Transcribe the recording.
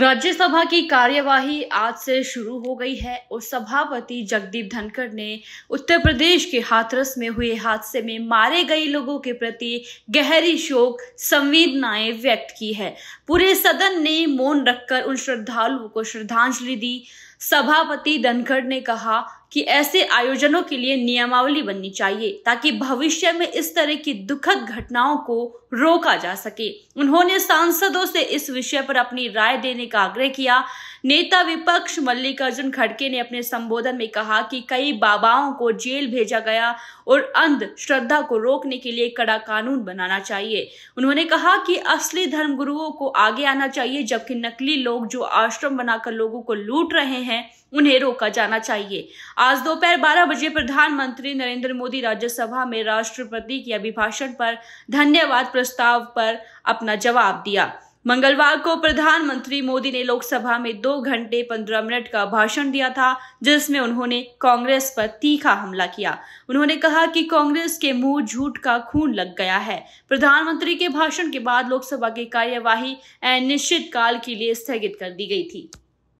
राज्यसभा की कार्यवाही आज से शुरू हो गई है और सभापति जगदीप धनखड़ ने उत्तर प्रदेश के हाथरस में हुए हादसे में मारे गए लोगों के प्रति गहरी शोक संवेदनाएं व्यक्त की है पूरे सदन ने मौन रखकर उन श्रद्धालुओं को श्रद्धांजलि दी सभापति धनखड़ ने कहा कि ऐसे आयोजनों के लिए नियमावली बननी चाहिए ताकि भविष्य में इस तरह की दुखद घटनाओं को रोका जा सके उन्होंने सांसदों से इस विषय पर अपनी राय देने का आग्रह किया नेता विपक्ष मल्लिकार्जुन खड़के ने अपने संबोधन में कहा कि कई बाबाओं को जेल भेजा गया और अंध श्रद्धा को रोकने के लिए कड़ा कानून बनाना चाहिए उन्होंने कहा कि असली धर्मगुरुओं को आगे आना चाहिए जबकि नकली लोग जो आश्रम बनाकर लोगों को लूट रहे हैं उन्हें रोका जाना चाहिए आज दोपहर बारह बजे प्रधानमंत्री नरेंद्र मोदी राज्यसभा में राष्ट्रपति के अभिभाषण पर धन्यवाद प्रस्ताव पर अपना जवाब दिया मंगलवार को प्रधानमंत्री मोदी ने लोकसभा में दो घंटे पंद्रह मिनट का भाषण दिया था जिसमें उन्होंने कांग्रेस पर तीखा हमला किया उन्होंने कहा कि कांग्रेस के मुंह झूठ का खून लग गया है प्रधानमंत्री के भाषण के बाद लोकसभा की कार्यवाही अनिश्चित काल के लिए स्थगित कर दी गई थी